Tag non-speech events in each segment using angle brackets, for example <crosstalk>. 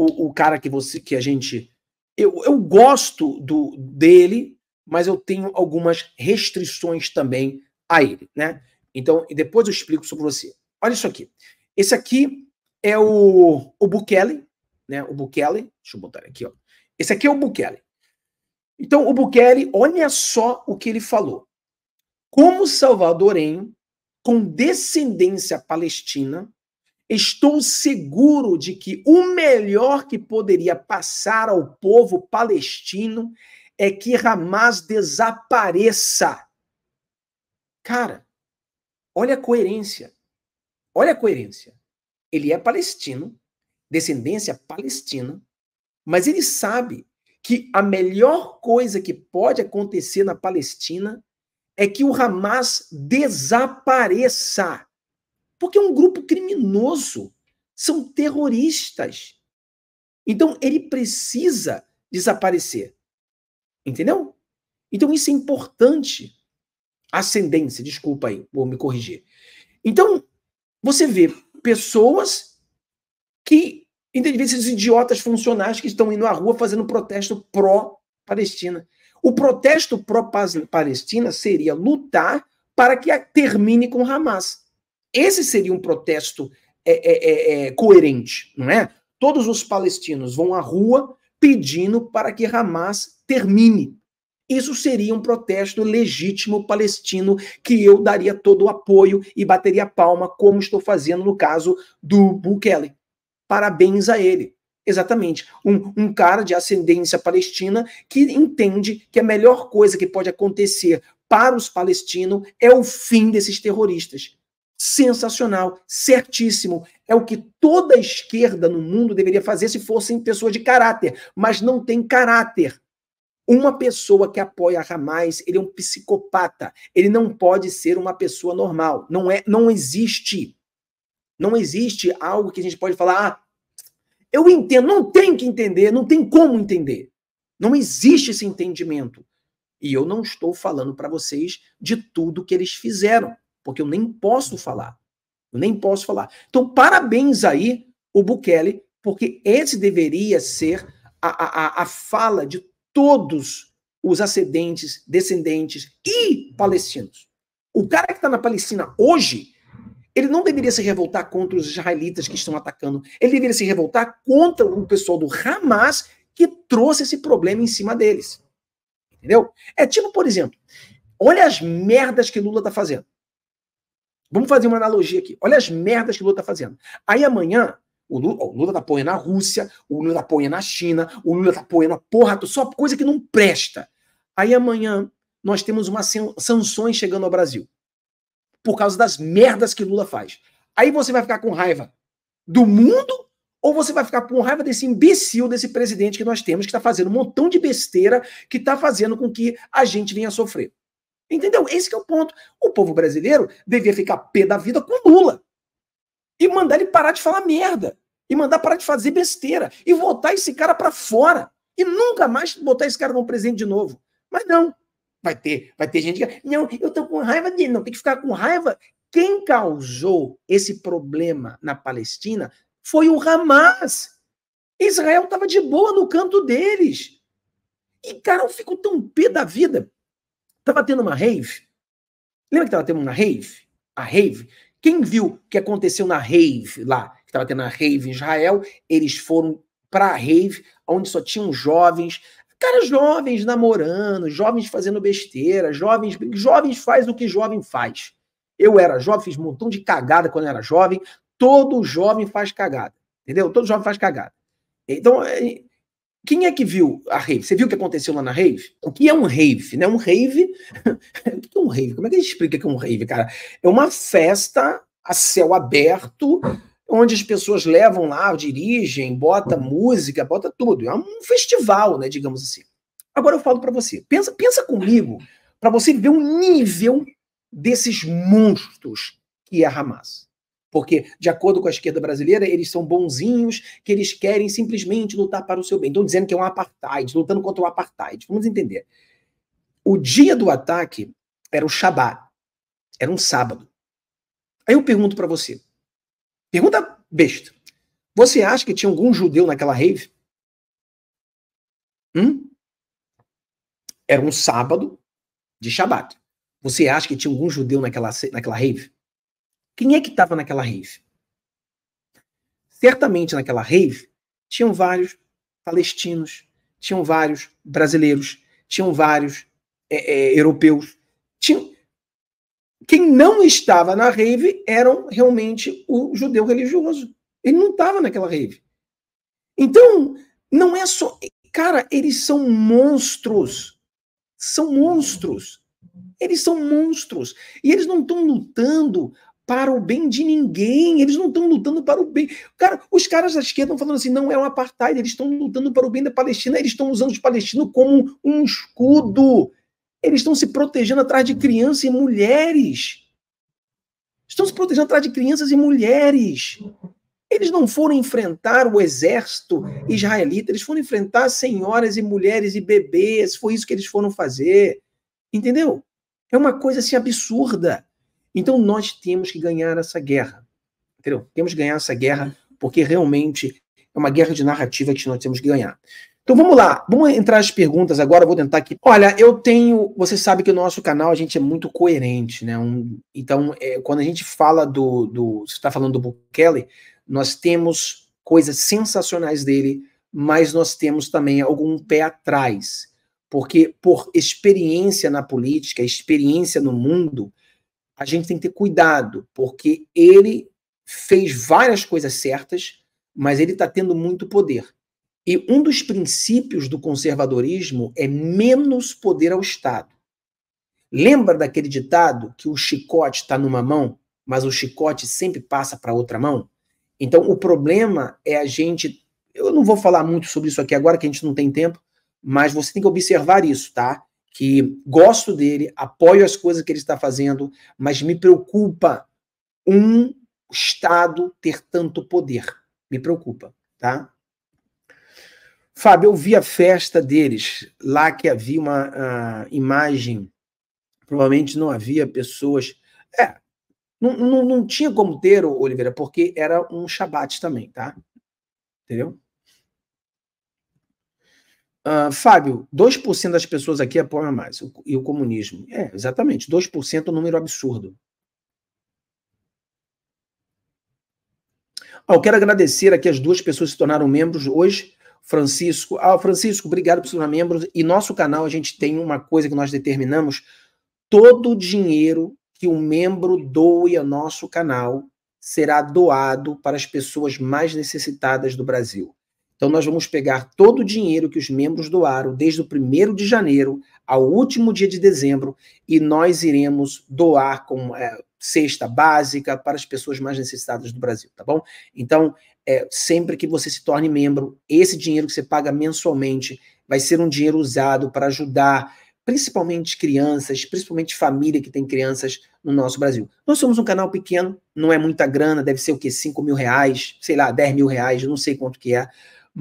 o, o cara que você que a gente. Eu, eu gosto do dele, mas eu tenho algumas restrições também a ele, né? Então, depois eu explico sobre você. Olha isso aqui. Esse aqui é o, o Bukele, né? O Bukele, deixa eu botar aqui, ó. Esse aqui é o Bukele. Então, o Bukele, olha só o que ele falou. Como salvadorenho com descendência palestina, Estou seguro de que o melhor que poderia passar ao povo palestino é que Hamas desapareça. Cara, olha a coerência. Olha a coerência. Ele é palestino, descendência palestina, mas ele sabe que a melhor coisa que pode acontecer na Palestina é que o Hamas desapareça. Porque é um grupo criminoso. São terroristas. Então, ele precisa desaparecer. Entendeu? Então, isso é importante. Ascendência, desculpa aí, vou me corrigir. Então, você vê pessoas que, entendeu? Esses idiotas funcionários que estão indo à rua fazendo protesto pró-Palestina. O protesto pró-Palestina seria lutar para que termine com Hamas. Esse seria um protesto é é, é, é, coerente, não é? Todos os palestinos vão à rua pedindo para que Hamas termine. Isso seria um protesto legítimo palestino que eu daria todo o apoio e bateria palma, como estou fazendo no caso do Bukele. Parabéns a ele. Exatamente. Um, um, cara de ascendência palestina que entende que a melhor coisa que pode acontecer para os palestinos é o fim desses terroristas sensacional, certíssimo. É o que toda esquerda no mundo deveria fazer se fossem pessoas de caráter, mas não tem caráter. Uma pessoa que apoia a Hamas, ele é um psicopata. Ele não pode ser uma pessoa normal. Não é, não existe. Não existe algo que a gente pode falar, ah, eu entendo, não tem que entender, não tem como entender. Não existe esse entendimento. E eu não estou falando para vocês de tudo que eles fizeram porque eu nem posso falar. Eu nem posso falar. Então, parabéns aí, o Bukele, porque esse deveria ser a, a, a fala de todos os ascendentes, descendentes e palestinos. O cara que está na Palestina hoje, ele não deveria se revoltar contra os israelitas que estão atacando. Ele deveria se revoltar contra o pessoal do Hamas que trouxe esse problema em cima deles. Entendeu? É tipo, por exemplo, olha as merdas que Lula está fazendo. Vamos fazer uma analogia aqui. Olha as merdas que o Lula tá fazendo. Aí amanhã, o Lula, o Lula tá apoiando a Rússia, o Lula tá apoiando a China, o Lula tá apoiando a porra, só coisa que não presta. Aí amanhã nós temos uma sanções chegando ao Brasil. Por causa das merdas que Lula faz. Aí você vai ficar com raiva do mundo ou você vai ficar com raiva desse imbecil, desse presidente que nós temos, que está fazendo um montão de besteira, que está fazendo com que a gente venha a sofrer. Entendeu? Esse é o ponto. O povo brasileiro devia ficar pé da vida com Lula. E mandar ele parar de falar merda. E mandar parar de fazer besteira. E votar esse cara para fora. E nunca mais botar esse cara como presidente de novo. Mas não. Vai ter, vai ter gente que. Não, eu tô com raiva dele. Não, tem que ficar com raiva. Quem causou esse problema na Palestina foi o Hamas. Israel estava de boa no canto deles. E, cara, eu fico tão pé da vida Tava tendo uma rave. Lembra que tava tendo uma rave? A rave? Quem viu o que aconteceu na rave lá, que tava tendo a rave em Israel, eles foram para a rave, onde só tinham jovens, caras jovens namorando, jovens fazendo besteira, jovens, jovens faz o que jovem faz. Eu era jovem, fiz um montão de cagada quando era jovem. Todo jovem faz cagada, entendeu? Todo jovem faz cagada. Então, é, quem é que viu a rave? Você viu o que aconteceu lá na rave? O que é um rave? Né? Um rave. <laughs> o que é um rave? Como é que a gente explica que é um rave, cara? É uma festa a céu aberto, onde as pessoas levam lá, dirigem, bota música, bota tudo. É um festival, né? Digamos assim. Agora eu falo para você. Pensa, pensa comigo, para você ver o nível desses monstros que é a Hamas. Porque, de acordo com a esquerda brasileira, eles são bonzinhos, que eles querem simplesmente lutar para o seu bem. Estão dizendo que é um apartheid, lutando contra o apartheid. Vamos entender. O dia do ataque era o Shabat, era um sábado. Aí eu pergunto para você, pergunta besta. Você acha que tinha algum judeu naquela rave? Hum? Era um sábado de Shabat. Você acha que tinha algum judeu naquela, naquela rave? Quem é que estava naquela rave? Certamente naquela rave tinham vários palestinos, tinham vários brasileiros, tinham vários é, é, europeus. Tinham... Quem não estava na rave eram realmente o judeu religioso. Ele não estava naquela rave. Então, não é só. Cara, eles são monstros. São monstros. Eles são monstros. E eles não estão lutando para o bem de ninguém, eles não estão lutando para o bem. Cara, os caras da esquerda estão falando assim, não é um apartheid, eles estão lutando para o bem da Palestina, eles estão usando os palestinos como um escudo. Eles estão se protegendo atrás de crianças e mulheres. Estão se protegendo atrás de crianças e mulheres. Eles não foram enfrentar o exército israelita, eles foram enfrentar senhoras e mulheres e bebês. Foi isso que eles foram fazer. Entendeu? É uma coisa assim absurda. Então nós temos que ganhar essa guerra, entendeu? Temos que ganhar essa guerra uhum. porque realmente é uma guerra de narrativa que nós temos que ganhar. Então vamos lá, vamos entrar as perguntas agora, vou tentar aqui. Olha, eu tenho, você sabe que o nosso canal a gente é muito coerente, né? Um, então, é, quando a gente fala do, do você está falando do Bukele, nós temos coisas sensacionais dele, mas nós temos também algum pé atrás, porque por experiência na política, experiência no mundo, a gente tem que ter cuidado, porque ele fez várias coisas certas, mas ele está tendo muito poder. E um dos princípios do conservadorismo é menos poder ao Estado. Lembra daquele ditado que o chicote está numa mão, mas o chicote sempre passa para outra mão? Então, o problema é a gente. Eu não vou falar muito sobre isso aqui agora, que a gente não tem tempo, mas você tem que observar isso, tá? que gosto dele, apoio as coisas que ele está fazendo, mas me preocupa um Estado ter tanto poder. Me preocupa, tá? Fábio, eu vi a festa deles, lá que havia uma uh, imagem, provavelmente não havia pessoas. É, não, não, não tinha como ter, Oliveira, porque era um Shabat também, tá? Entendeu? Uh, Fábio, 2% das pessoas aqui apoiam a mais e o comunismo. É, exatamente. 2% é um número absurdo. Ah, eu quero agradecer aqui as duas pessoas que se tornaram membros hoje. Francisco. Ah, Francisco, obrigado por se tornar membro. E nosso canal, a gente tem uma coisa que nós determinamos: todo o dinheiro que um membro doe ao nosso canal será doado para as pessoas mais necessitadas do Brasil. Então, nós vamos pegar todo o dinheiro que os membros doaram desde o primeiro de janeiro ao último dia de dezembro e nós iremos doar com é, cesta básica para as pessoas mais necessitadas do Brasil, tá bom? Então, é, sempre que você se torne membro, esse dinheiro que você paga mensalmente vai ser um dinheiro usado para ajudar principalmente crianças, principalmente família que tem crianças no nosso Brasil. Nós somos um canal pequeno, não é muita grana, deve ser o quê? 5 mil reais, sei lá, 10 mil reais, não sei quanto que é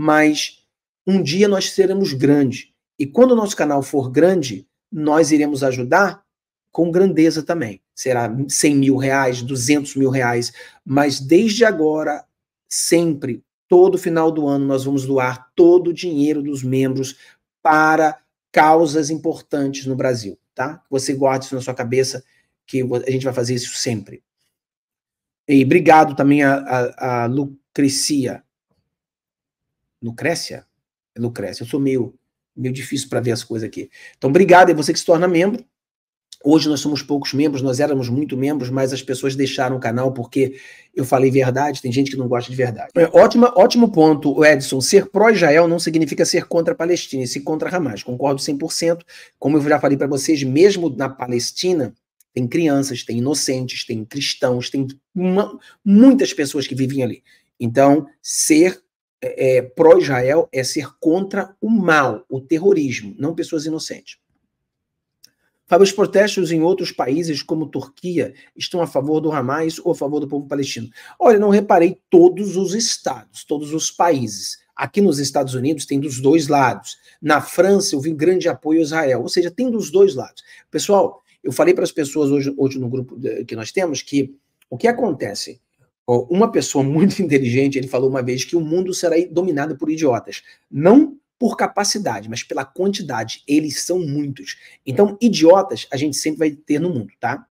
mas um dia nós seremos grandes. E quando o nosso canal for grande, nós iremos ajudar com grandeza também. Será 100 mil reais, 200 mil reais, mas desde agora, sempre, todo final do ano, nós vamos doar todo o dinheiro dos membros para causas importantes no Brasil, tá? Você guarde isso na sua cabeça, que a gente vai fazer isso sempre. E obrigado também a, a, a Lucrecia. Lucrécia? É Lucrécia. Eu sou meio, meio difícil para ver as coisas aqui. Então, obrigado é você que se torna membro. Hoje nós somos poucos membros, nós éramos muito membros, mas as pessoas deixaram o canal porque eu falei verdade, tem gente que não gosta de verdade. É, ótima, ótimo ponto, Edson. Ser pró-Israel não significa ser contra a Palestina, e sim contra Hamas. Concordo 100%. Como eu já falei para vocês, mesmo na Palestina, tem crianças, tem inocentes, tem cristãos, tem uma, muitas pessoas que vivem ali. Então, ser é, é, pró-Israel é ser contra o mal, o terrorismo, não pessoas inocentes. Fábio, os protestos em outros países, como Turquia, estão a favor do Hamas ou a favor do povo palestino? Olha, não reparei todos os estados, todos os países. Aqui nos Estados Unidos tem dos dois lados. Na França eu vi grande apoio a Israel, ou seja, tem dos dois lados. Pessoal, eu falei para as pessoas hoje, hoje no grupo eh, que nós temos que o que acontece uma pessoa muito <laughs> inteligente, ele falou uma vez que o mundo será dominado por idiotas. Não por capacidade, mas pela quantidade. Eles são muitos. Então, idiotas a gente sempre vai ter no mundo, tá?